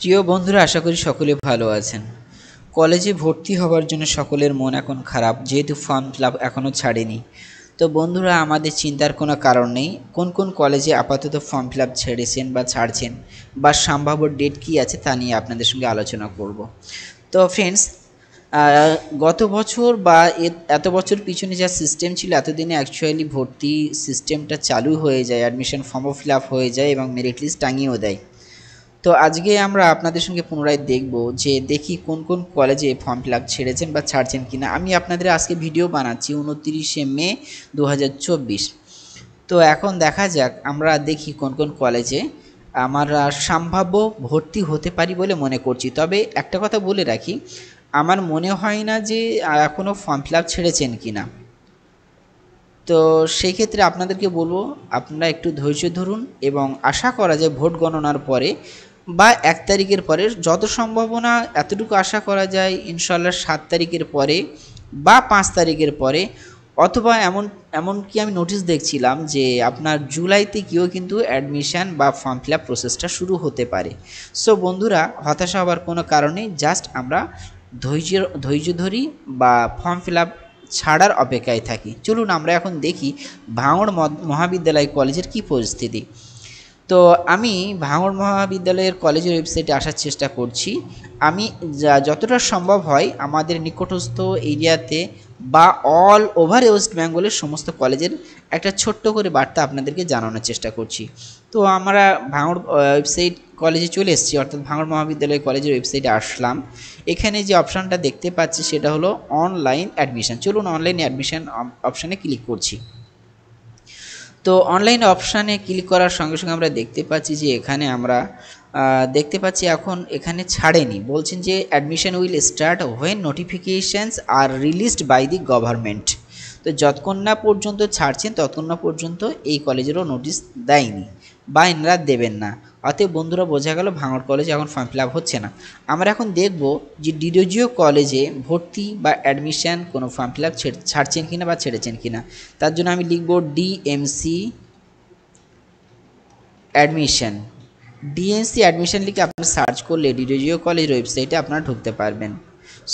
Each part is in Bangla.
প্রিয় বন্ধুরা আশা করি সকলে ভালো আছেন কলেজে ভর্তি হওয়ার জন্য সকলের মন এখন খারাপ যেহেতু ফর্ম ফিল এখনও ছাড়েনি তো বন্ধুরা আমাদের চিন্তার কোনো কারণ নেই কোন কোন কলেজে আপাতত ফর্ম ফিল ছেড়েছেন বা ছাড়ছেন বা সম্ভাব্য ডেট কি আছে তা নিয়ে আপনাদের সঙ্গে আলোচনা করব তো ফ্রেন্ডস গত বছর বা এত বছর পিছনে যা সিস্টেম ছিল এতদিনে অ্যাকচুয়ালি ভর্তি সিস্টেমটা চালু হয়ে যায় অ্যাডমিশন ফর্মও ফিল হয়ে যায় এবং মেরিট লিস্ট টাঙিয়েও দেয় তো আজকে আমরা আপনাদের সঙ্গে পুনরায় দেখব যে দেখি কোন কোন কলেজে ফর্ম ফিল ছেড়েছেন বা ছাড়ছেন কিনা আমি আপনাদের আজকে ভিডিও বানাচ্ছি উনত্রিশে মে দু তো এখন দেখা যাক আমরা দেখি কোন কোন কলেজে আমরা সম্ভাব্য ভর্তি হতে পারি বলে মনে করছি তবে একটা কথা বলে রাখি আমার মনে হয় না যে এখনও ফর্ম ফিল ছেড়েছেন কিনা তো সেই ক্ষেত্রে আপনাদেরকে বলবো আপনারা একটু ধৈর্য ধরুন এবং আশা করা যায় ভোট গণনার পরে বা এক তারিখের পরে যত সম্ভাবনা এতটুকু আশা করা যায় ইনশাল্লাহ সাত তারিখের পরে বা পাঁচ তারিখের পরে অথবা এমন এমনকি আমি নোটিশ দেখছিলাম যে আপনার জুলাইতে কিও কিন্তু অ্যাডমিশান বা ফর্ম ফিল আপ প্রসেসটা শুরু হতে পারে সো বন্ধুরা হতাশা হওয়ার কোনো কারণে জাস্ট আমরা ধৈর্য ধৈর্য ধরি বা ফর্ম ফিল আপ ছাড়ার অপেক্ষায় থাকি চলুন আমরা এখন দেখি ভাঙড় মহাবিদ্যালয় কলেজের কি পরিস্থিতি তো আমি ভাঙড় মহাবিদ্যালয়ের কলেজের ওয়েবসাইটে আসার চেষ্টা করছি আমি যতটা সম্ভব হয় আমাদের নিকটস্থ এরিয়াতে বা অল ওভার ওয়েস্ট বেঙ্গলের সমস্ত কলেজের একটা ছোট্ট করে বার্তা আপনাদেরকে জানানোর চেষ্টা করছি তো আমরা ভাঙড় ওয়েবসাইট কলেজে চলে এসেছি অর্থাৎ ভাঙড় মহাবিদ্যালয় কলেজের ওয়েবসাইটে আসলাম এখানে যে অপশানটা দেখতে পাচ্ছি সেটা হলো অনলাইন অ্যাডমিশান চলুন অনলাইন অ্যাডমিশান অপশানে ক্লিক করছি তো অনলাইন অপশানে ক্লিক করার সঙ্গে সঙ্গে আমরা দেখতে পাচ্ছি যে এখানে আমরা দেখতে পাচ্ছি এখন এখানে ছাড়েনি বলছেন যে admission will start when notifications are released by the government তো যতক্ষণ না পর্যন্ত ছাড়ছেন ততক্ষণ না পর্যন্ত এই কলেজেরও নোটিশ দেয়নি বা এনারা দেবেন না অতএব বন্ধুরা বোঝা গেল ভাঙড় কলেজে এখন ফর্ম ফিল হচ্ছে না আমরা এখন দেখব যে ডিরোজিও কলেজে ভর্তি বা অ্যাডমিশান কোনো ফর্ম ফিল আপ ছাড়ছেন কিনা বা ছেড়েছেন কিনা তার জন্য আমি লিখব ডিএমসি অ্যাডমিশন ডিএমসি অ্যাডমিশন লিখে আপনি সার্চ করলে ডিরোজিও কলেজ ওয়েবসাইটে আপনারা ঢুকতে পারবেন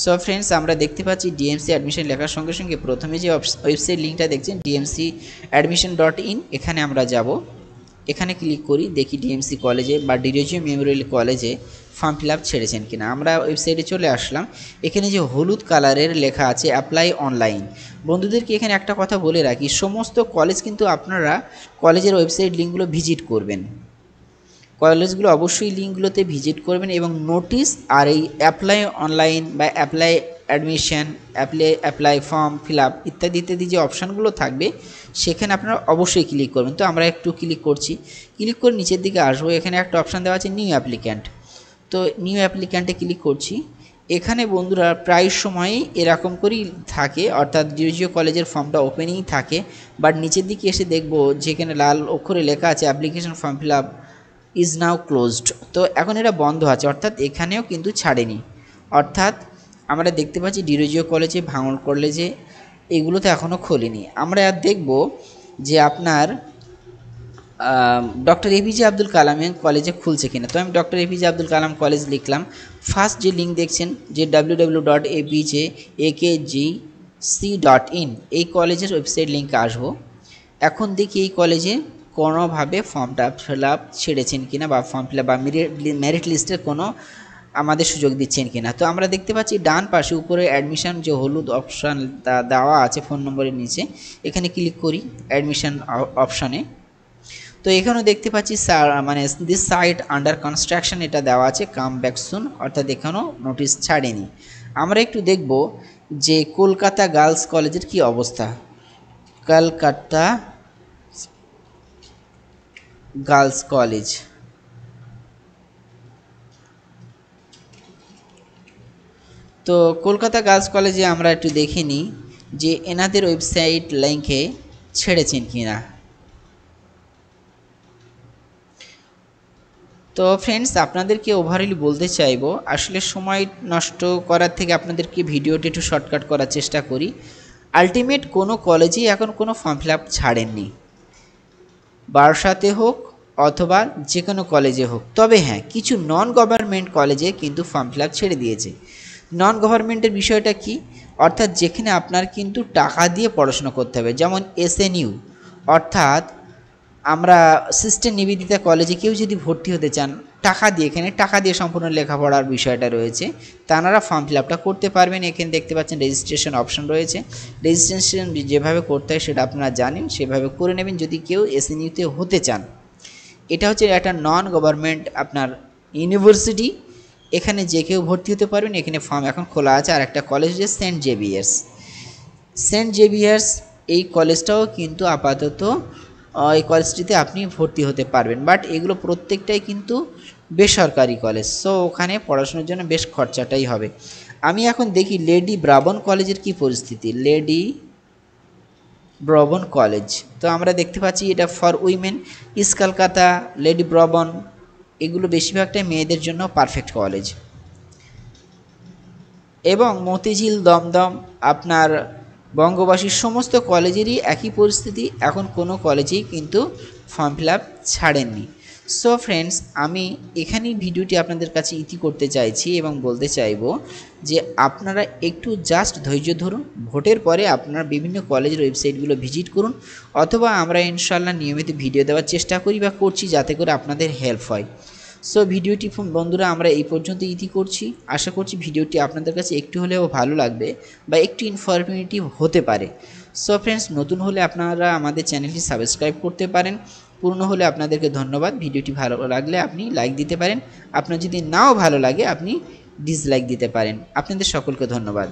সো ফ্রেন্ডস আমরা দেখতে পাচ্ছি ডিএমসি অ্যাডমিশন লেখার সঙ্গে সঙ্গে প্রথমে যে ওয়েবসাইট লিঙ্কটা দেখছেন ডিএমসি অ্যাডমিশন ডট ইন এখানে আমরা যাবো এখানে ক্লিক করি দেখি ডিএমসি কলেজে বা ডিরোজিও মেমোরিয়াল কলেজে ফর্ম ফিল আপ ছেড়েছেন কিনা আমরা ওয়েবসাইটে চলে আসলাম এখানে যে হলুদ কালারের লেখা আছে অ্যাপ্লাই অনলাইন বন্ধুদেরকে এখানে একটা কথা বলে রাখি সমস্ত কলেজ কিন্তু আপনারা কলেজের ওয়েবসাইট লিঙ্কগুলো ভিজিট করবেন কলেজগুলো অবশ্যই লিঙ্কগুলোতে ভিজিট করবেন এবং নোটিস আর এই অ্যাপ্লাই অনলাইন বা apply admission apply apply form fill up ইত্যাদি ইত্যাদি যে অপশানগুলো থাকবে সেখানে আপনারা অবশ্যই ক্লিক করবেন তো আমরা একটু ক্লিক করছি ক্লিক করে নিচের দিকে আসবো এখানে একটা অপশান দেওয়া আছে নিউ অ্যাপ্লিক্যান্ট তো নিউ অ্যাপ্লিক্যান্টে ক্লিক করছি এখানে বন্ধুরা প্রায় সময়ই এরকম করেই থাকে অর্থাৎ ডিউজিও কলেজের ফর্মটা ওপেনিংই থাকে বাট নিচের দিকে এসে দেখব যেখানে লাল অক্ষরে লেখা আছে application form fill up is now closed তো এখন এটা বন্ধ আছে অর্থাৎ এখানেও কিন্তু ছাড়েনি অর্থাৎ আমরা দেখতে পাচ্ছি ডিরোজিও কলেজে ভাঙন কলেজে এগুলো তো এখনও খোলেনি আমরা আর দেখব যে আপনার ডক্টর এপিজে আব্দুল কালামের কলেজে খুলছে কিনা তো আমি doctor APJ Abdul Kalam college লিখলাম ফার্স্ট যে লিঙ্ক দেখছেন যে W W dot APJ AKG C dot in এই কলেজের ওয়েবসাইট লিঙ্কে আসবো এখন দেখি এই কলেজে কোনোভাবে ফর্মটা ফিল আপ ছেড়েছেন কিনা বা ফর্ম ফিল আপ বা মেরিট লিস্টের কোনো আমাদের সুযোগ দিচ্ছেন কিনা তো আমরা দেখতে পাচ্ছি ডান পাশে উপরে অ্যাডমিশান যে হলুদ অপশান দেওয়া আছে ফোন নম্বরের নিচে এখানে ক্লিক করি অ্যাডমিশান অপশানে তো এখানেও দেখতে পাচ্ছি মানে দিস সাইট আন্ডার কনস্ট্রাকশন এটা দেওয়া আছে কাম ব্যাক সুন অর্থাৎ এখানেও নোটিশ ছাড়েনি আমরা একটু দেখব যে কলকাতা গার্লস কলেজের কি অবস্থা কলকাতা গার্লস কলেজ তো কলকাতা গার্লস কলেজে আমরা একটু দেখে নিই যে এনাদের ওয়েবসাইট লিঙ্কে ছেড়েছেন কি না তো ফ্রেন্ডস আপনাদেরকে ওভারঅলি বলতে চাইবো আসলে সময় নষ্ট করার থেকে আপনাদেরকে ভিডিওটি একটু শর্টকাট করার চেষ্টা করি আলটিমেট কোনো কলেজেই এখন কোনো ফর্ম ফিল আপ ছাড়েননি বারসাতে হোক অথবা যে কোনো কলেজে হোক তবে হ্যাঁ কিছু নন গভর্নমেন্ট কলেজে কিন্তু ফর্ম ফিল আপ ছেড়ে দিয়েছে নন গভর্নমেন্টের বিষয়টা কি অর্থাৎ যেখানে আপনার কিন্তু টাকা দিয়ে পড়াশোনা করতে হবে যেমন এসএনইউ অর্থাৎ আমরা সিস্টেম নিবেদিতা কলেজে কেউ যদি ভর্তি হতে চান টাকা দিয়ে এখানে টাকা দিয়ে সম্পূর্ণ লেখাপড়ার বিষয়টা রয়েছে তানারা ফর্ম ফিল আপটা করতে পারবেন এখানে দেখতে পাচ্ছেন রেজিস্ট্রেশন অপশন রয়েছে রেজিস্ট্রেশন যেভাবে করতে হয় সেটা আপনারা জানেন সেভাবে করে নেবেন যদি কেউ এসএনইউতে হতে চান এটা হচ্ছে একটা নন গভর্নমেন্ট আপনার ইউনিভার্সিটি এখানে যে কেউ ভর্তি হতে পারবেন এখানে ফর্ম এখন খোলা আছে আর একটা কলেজ যে সেন্ট জেভিয়ার্স সেন্ট জেভিয়ার্স এই কলেজটাও কিন্তু আপাতত এই কলেজটিতে আপনি ভর্তি হতে পারবেন বাট এগুলো প্রত্যেকটাই কিন্তু বেসরকারি কলেজ সো ওখানে পড়াশোনার জন্য বেশ খরচাটাই হবে আমি এখন দেখি লেডি ব্রাবন কলেজের কি পরিস্থিতি লেডি ব্রবন কলেজ তো আমরা দেখতে পাচ্ছি এটা for women East Kolkata Lady Brabourne এগুলো বেশিরভাগটাই মেয়েদের জন্য পারফেক্ট কলেজ এবং মতিঝিল দমদম আপনার বঙ্গবাসীর সমস্ত কলেজেরই একই পরিস্থিতি এখন কোনো কলেজেই কিন্তু ফর্ম ফিল আপ ছাড়েননি সো ফ্রেন্ডস আমি এখানেই ভিডিওটি আপনাদের কাছে ইতি করতে চাইছি এবং বলতে চাইব যে আপনারা একটু জাস্ট ধৈর্য ধরুন ভোটের পরে আপনারা বিভিন্ন কলেজের ওয়েবসাইটগুলো ভিজিট করুন অথবা আমরা ইনশাল্লাহ নিয়মিত ভিডিও দেওয়ার চেষ্টা করি বা করছি যাতে করে আপনাদের হেল্প হয় সো ভিডিওটি বন্ধুরা আমরা এই পর্যন্ত ইতি করছি আশা করছি ভিডিওটি আপনাদের কাছে একটু হলেও ভালো লাগবে বা একটু ইনফরমেটিভ হতে পারে সো ফ্রেন্ডস নতুন হলে আপনারা আমাদের চ্যানেলটি সাবস্ক্রাইব করতে পারেন পূর্ণ হলে আপনাদেরকে ধন্যবাদ ভিডিওটি ভালো লাগলে আপনি লাইক দিতে পারেন আপনার যদি নাও ভালো লাগে আপনি ডিসলাইক দিতে পারেন আপনাদের সকলকে ধন্যবাদ